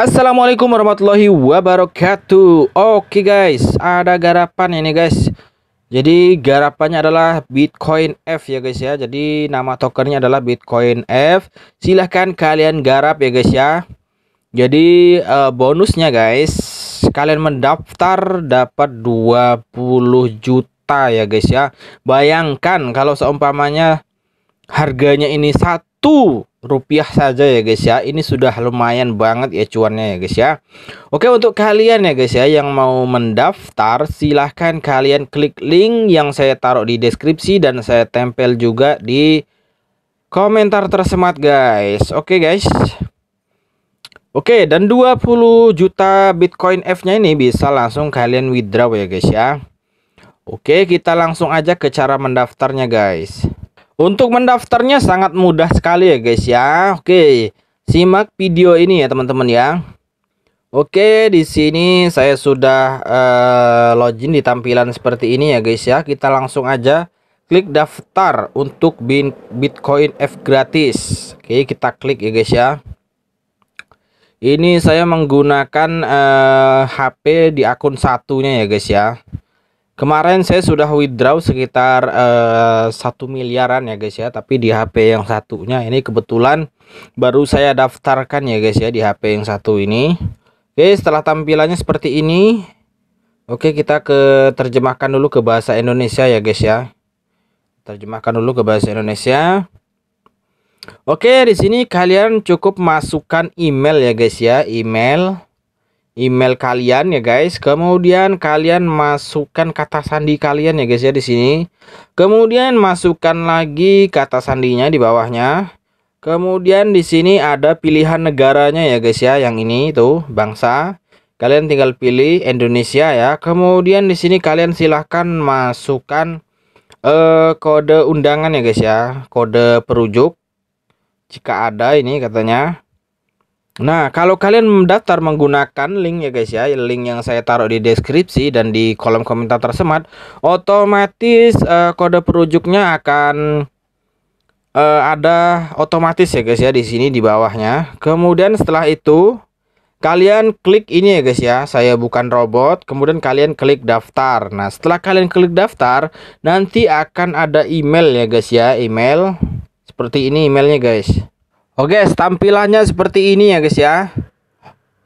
Assalamualaikum warahmatullahi wabarakatuh Oke guys ada garapan ini guys Jadi garapannya adalah Bitcoin F ya guys ya Jadi nama tokennya adalah Bitcoin F Silahkan kalian garap ya guys ya Jadi uh, bonusnya guys Kalian mendaftar dapat 20 juta ya guys ya Bayangkan kalau seumpamanya harganya ini satu rupiah saja ya guys ya ini sudah lumayan banget ya cuannya ya guys ya Oke untuk kalian ya guys ya yang mau mendaftar silahkan kalian klik link yang saya taruh di deskripsi dan saya tempel juga di komentar tersemat guys Oke guys Oke dan 20 juta Bitcoin F nya ini bisa langsung kalian withdraw ya guys ya Oke kita langsung aja ke cara mendaftarnya guys untuk mendaftarnya sangat mudah sekali ya guys ya. Oke, simak video ini ya teman-teman ya. Oke, di sini saya sudah uh, login di tampilan seperti ini ya guys ya. Kita langsung aja klik daftar untuk Bitcoin F gratis. Oke, kita klik ya guys ya. Ini saya menggunakan uh, eh, HP di akun satunya ya guys ya. Kemarin saya sudah withdraw sekitar eh, satu uh, miliaran ya guys ya, tapi di HP yang satunya ini kebetulan baru saya daftarkan ya guys ya di HP yang satu ini. Oke, setelah tampilannya seperti ini, oke kita ke terjemahkan dulu ke bahasa Indonesia ya guys ya. Terjemahkan dulu ke bahasa Indonesia. Oke, di sini kalian cukup masukkan email ya guys ya, email email kalian ya guys. Kemudian kalian masukkan kata sandi kalian ya guys ya di sini. Kemudian masukkan lagi kata sandinya di bawahnya. Kemudian di sini ada pilihan negaranya ya guys ya, yang ini tuh bangsa. Kalian tinggal pilih Indonesia ya. Kemudian di sini kalian silahkan masukkan eh kode undangan ya guys ya, kode perujuk jika ada ini katanya Nah, kalau kalian mendaftar menggunakan link ya guys ya, link yang saya taruh di deskripsi dan di kolom komentar tersemat, otomatis uh, kode perujuknya akan uh, ada otomatis ya guys ya di sini di bawahnya. Kemudian setelah itu kalian klik ini ya guys ya, saya bukan robot, kemudian kalian klik daftar. Nah, setelah kalian klik daftar, nanti akan ada email ya guys ya, email seperti ini emailnya guys. Oke, tampilannya seperti ini ya guys ya.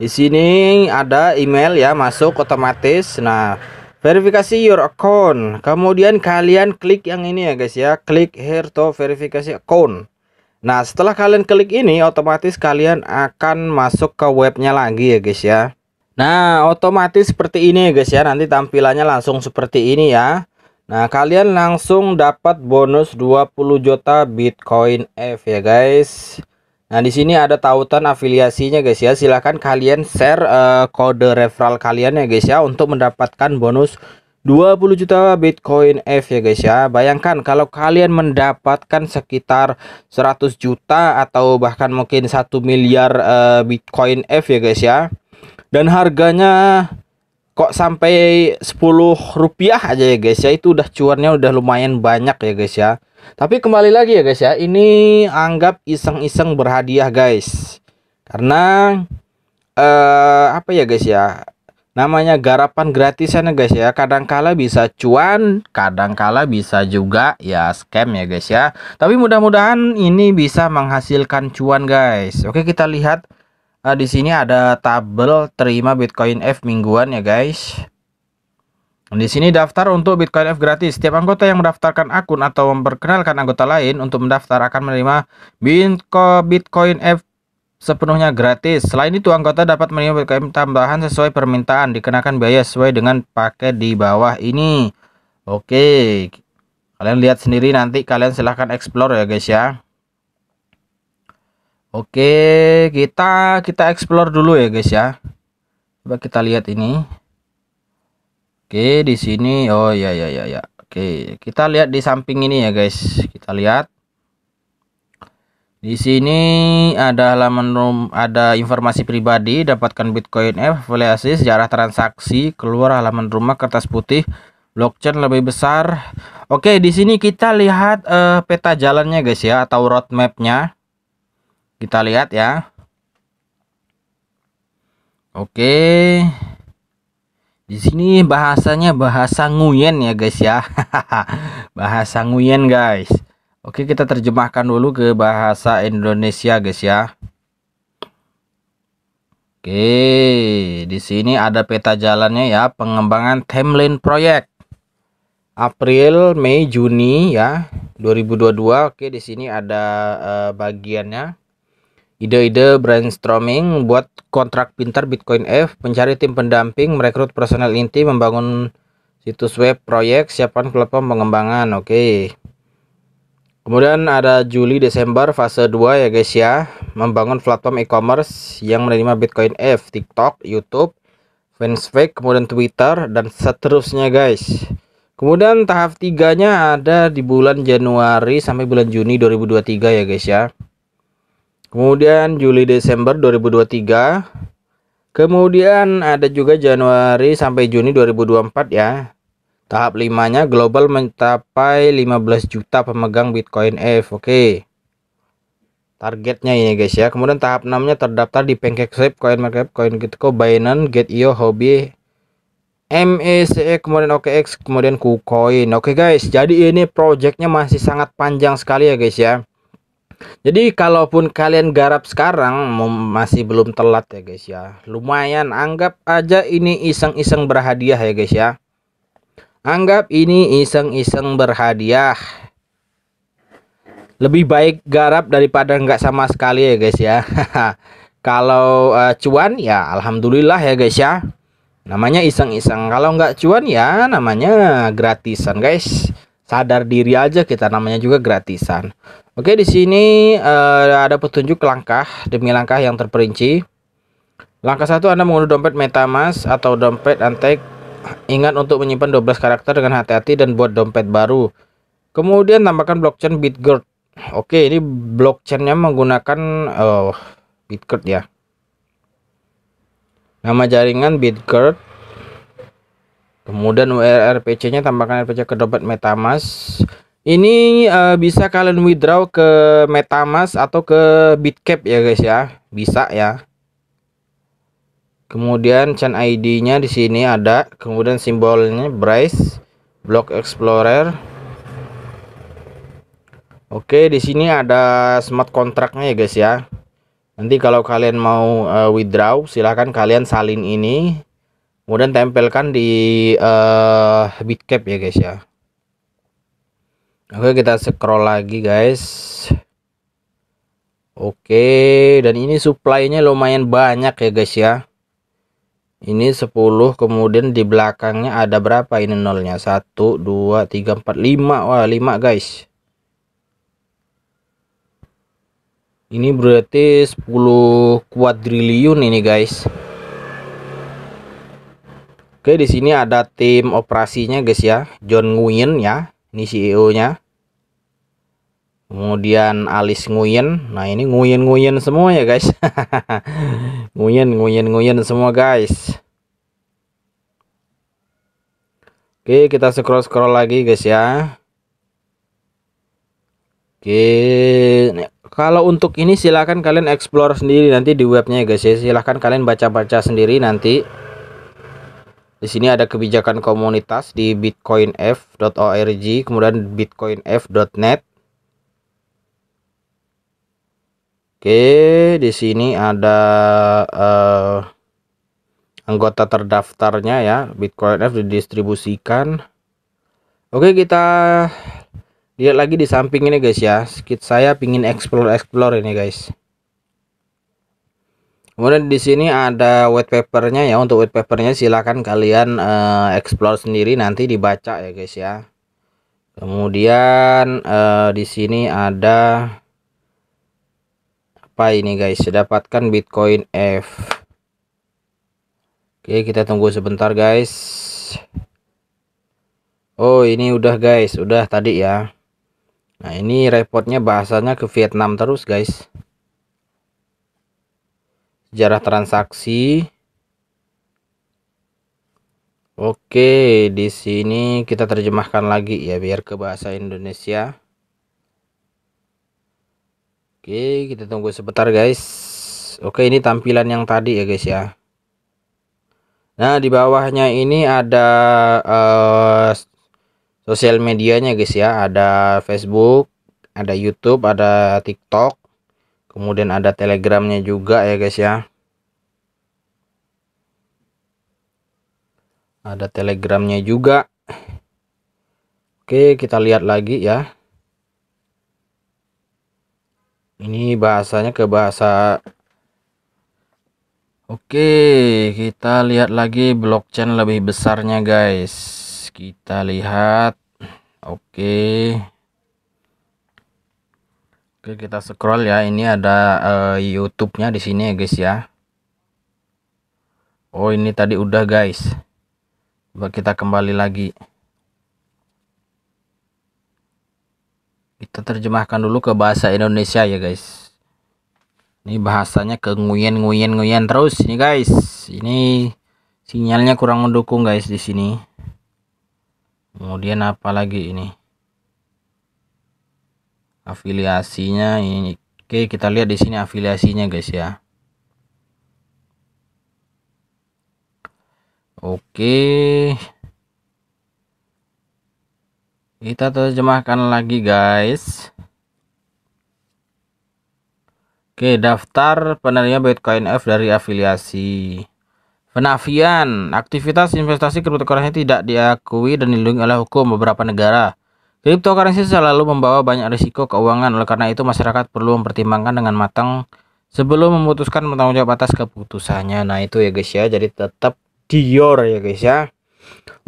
Di sini ada email ya masuk otomatis. Nah, verifikasi your account. Kemudian kalian klik yang ini ya guys ya, klik here to verifikasi account. Nah, setelah kalian klik ini otomatis kalian akan masuk ke webnya lagi ya guys ya. Nah, otomatis seperti ini ya guys ya. Nanti tampilannya langsung seperti ini ya. Nah, kalian langsung dapat bonus 20 juta Bitcoin F e ya guys. Nah, di sini ada tautan afiliasinya guys ya. Silahkan kalian share uh, kode referral kalian ya guys ya untuk mendapatkan bonus 20 juta Bitcoin F ya guys ya. Bayangkan kalau kalian mendapatkan sekitar 100 juta atau bahkan mungkin 1 miliar uh, Bitcoin F ya guys ya. Dan harganya kok sampai 10 rupiah aja ya guys ya. Itu udah cuannya udah lumayan banyak ya guys ya. Tapi kembali lagi ya guys ya, ini anggap iseng-iseng berhadiah guys. Karena eh apa ya guys ya? Namanya garapan gratisan ya guys ya. Kadangkala bisa cuan, kadangkala bisa juga ya scam ya guys ya. Tapi mudah-mudahan ini bisa menghasilkan cuan guys. Oke, kita lihat eh, di sini ada tabel terima Bitcoin F mingguan ya guys. Di sini daftar untuk Bitcoin F gratis. Setiap anggota yang mendaftarkan akun atau memperkenalkan anggota lain untuk mendaftar akan menerima Bitcoin F sepenuhnya gratis. Selain itu, anggota dapat menerima Bitcoin tambahan sesuai permintaan, dikenakan biaya sesuai dengan paket di bawah ini. Oke, kalian lihat sendiri nanti kalian silahkan explore ya guys ya. Oke, kita kita explore dulu ya guys ya. Coba kita lihat ini. Oke, di sini oh ya ya ya ya. Oke, kita lihat di samping ini ya guys. Kita lihat. Di sini ada halaman room, ada informasi pribadi, dapatkan Bitcoin F, valuasi, sejarah transaksi, keluar halaman rumah kertas putih, blockchain lebih besar. Oke, di sini kita lihat uh, peta jalannya guys ya atau roadmapnya. Kita lihat ya. Oke. Di sini bahasanya bahasa nguyen ya guys ya. bahasa nguyen guys. Oke, kita terjemahkan dulu ke bahasa Indonesia guys ya. Oke, di sini ada peta jalannya ya, pengembangan timeline proyek. April, Mei, Juni ya, 2022. Oke, di sini ada uh, bagiannya Ide-ide brainstorming buat kontrak pintar Bitcoin F, mencari tim pendamping, merekrut personel inti, membangun situs web proyek, siapkan platform pengembangan. Oke. Kemudian ada Juli Desember fase 2 ya guys ya, membangun platform e-commerce yang menerima Bitcoin F, TikTok, YouTube, Fanspage, kemudian Twitter dan seterusnya guys. Kemudian tahap tiganya ada di bulan Januari sampai bulan Juni 2023 ya guys ya. Kemudian Juli Desember 2023. Kemudian ada juga Januari sampai Juni 2024 ya. Tahap 5-nya global mencapai 15 juta pemegang Bitcoin F. E oke. Targetnya ini guys ya. Kemudian tahap 6-nya terdaftar di PancakeSwap, CoinMarketCap, CoinGecko, Binance, Get.io, Hobby, MECE, e, kemudian OKX, kemudian KuCoin. Oke guys, jadi ini projectnya masih sangat panjang sekali ya guys ya. Jadi kalaupun kalian garap sekarang masih belum telat ya guys ya. Lumayan anggap aja ini iseng-iseng berhadiah ya guys ya. Anggap ini iseng-iseng berhadiah. Lebih baik garap daripada nggak sama sekali ya guys ya. Kalau uh, cuan ya alhamdulillah ya guys ya. Namanya iseng-iseng. Kalau nggak cuan ya namanya gratisan guys sadar diri aja kita namanya juga gratisan. Oke, di sini uh, ada petunjuk langkah demi langkah yang terperinci. Langkah satu Anda mengunduh dompet MetaMask atau dompet Antek. Ingat untuk menyimpan 12 karakter dengan hati-hati dan buat dompet baru. Kemudian tambahkan blockchain BitGuard. Oke, ini blockchainnya menggunakan uh, oh, BitGuard ya. Nama jaringan BitGuard Kemudian URL-RPC-nya tambahkan RPC ke dompet MetaMask. Ini uh, bisa kalian withdraw ke MetaMask atau ke Bitcap ya guys ya. Bisa ya. Kemudian chain ID-nya di sini ada, kemudian simbolnya Bryce Block Explorer. Oke, di sini ada smart kontraknya ya guys ya. Nanti kalau kalian mau uh, withdraw silahkan kalian salin ini kemudian tempelkan di uh, eh, bitcap ya guys ya oke kita scroll lagi guys oke dan ini supply-nya lumayan banyak ya guys ya ini 10 kemudian di belakangnya ada berapa ini nolnya 1 2 3 4 5 wah 5 guys ini berarti 10 kuadriliun ini guys Oke, di sini ada tim operasinya guys ya. John Nguyen ya, ini CEO-nya. Kemudian Alice Nguyen. Nah, ini Nguyen-Nguyen semua ya guys. nguyen, Nguyen, Nguyen semua guys. Oke, kita scroll-scroll lagi guys ya. Oke, kalau untuk ini silahkan kalian explore sendiri nanti di webnya guys ya. Silahkan kalian baca-baca sendiri nanti. Di sini ada kebijakan komunitas di bitcoinf.org, kemudian bitcoinf.net. Oke, di sini ada uh, anggota terdaftarnya ya. Bitcoinf didistribusikan. Oke, kita lihat lagi di samping ini guys ya. Saya pingin explore-explore ini guys. Kemudian di sini ada white papernya ya. Untuk white papernya silahkan kalian uh, explore sendiri nanti dibaca ya guys ya. Kemudian uh, di sini ada apa ini guys? Dapatkan Bitcoin F. Oke, kita tunggu sebentar guys. Oh, ini udah guys, udah tadi ya. Nah, ini repotnya bahasanya ke Vietnam terus guys sejarah transaksi. Oke, di sini kita terjemahkan lagi ya biar ke bahasa Indonesia. Oke, kita tunggu sebentar guys. Oke, ini tampilan yang tadi ya guys ya. Nah, di bawahnya ini ada uh, sosial medianya guys ya. Ada Facebook, ada YouTube, ada TikTok, kemudian ada telegramnya juga ya guys ya ada telegramnya juga oke kita lihat lagi ya ini bahasanya ke bahasa oke kita lihat lagi blockchain lebih besarnya guys kita lihat oke Oke, kita scroll ya. Ini ada uh, YouTube-nya di sini ya, guys ya. Oh, ini tadi udah, guys. Coba kita kembali lagi. Kita terjemahkan dulu ke bahasa Indonesia ya, guys. Ini bahasanya ke nguyen nguyen nguyen terus ini, guys. Ini sinyalnya kurang mendukung, guys, di sini. Kemudian apa lagi ini? afiliasinya ini oke kita lihat di sini afiliasinya guys ya oke kita terjemahkan lagi guys Oke, daftar penerima Bitcoin F dari afiliasi. Penafian, aktivitas investasi cryptocurrency tidak diakui dan dilindungi oleh hukum beberapa negara. Cryptocurrency selalu membawa banyak risiko keuangan, oleh karena itu masyarakat perlu mempertimbangkan dengan matang sebelum memutuskan bertanggung jawab atas keputusannya. Nah, itu ya guys ya. Jadi tetap Dior ya guys ya.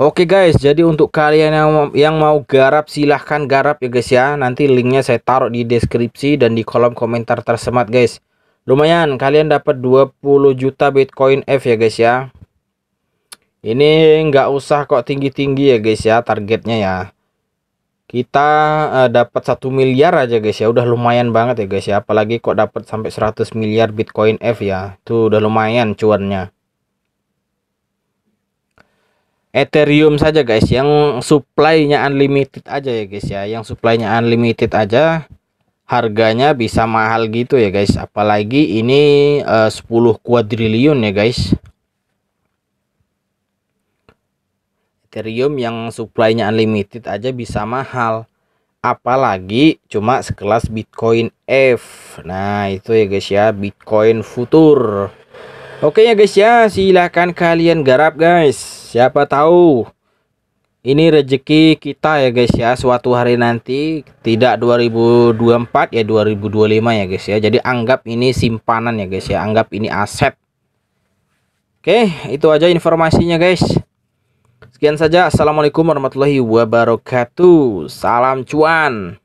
Oke guys, jadi untuk kalian yang yang mau garap silahkan garap ya guys ya. Nanti linknya saya taruh di deskripsi dan di kolom komentar tersemat guys. Lumayan, kalian dapat 20 juta Bitcoin F ya guys ya. Ini nggak usah kok tinggi-tinggi ya guys ya targetnya ya kita uh, dapat satu miliar aja guys ya udah lumayan banget ya guys ya apalagi kok dapat sampai 100 miliar Bitcoin F ya itu udah lumayan cuannya Ethereum saja guys yang supply-nya unlimited aja ya guys ya yang supply-nya unlimited aja harganya bisa mahal gitu ya guys apalagi ini eh, uh, 10 kuadriliun ya guys Ethereum yang supply-nya unlimited aja bisa mahal apalagi cuma sekelas Bitcoin F e nah itu ya guys ya Bitcoin futur oke ya guys ya silahkan kalian garap guys siapa tahu ini rezeki kita ya guys ya suatu hari nanti tidak 2024 ya 2025 ya guys ya jadi anggap ini simpanan ya guys ya anggap ini aset oke itu aja informasinya guys Sekian saja. Assalamualaikum warahmatullahi wabarakatuh. Salam cuan.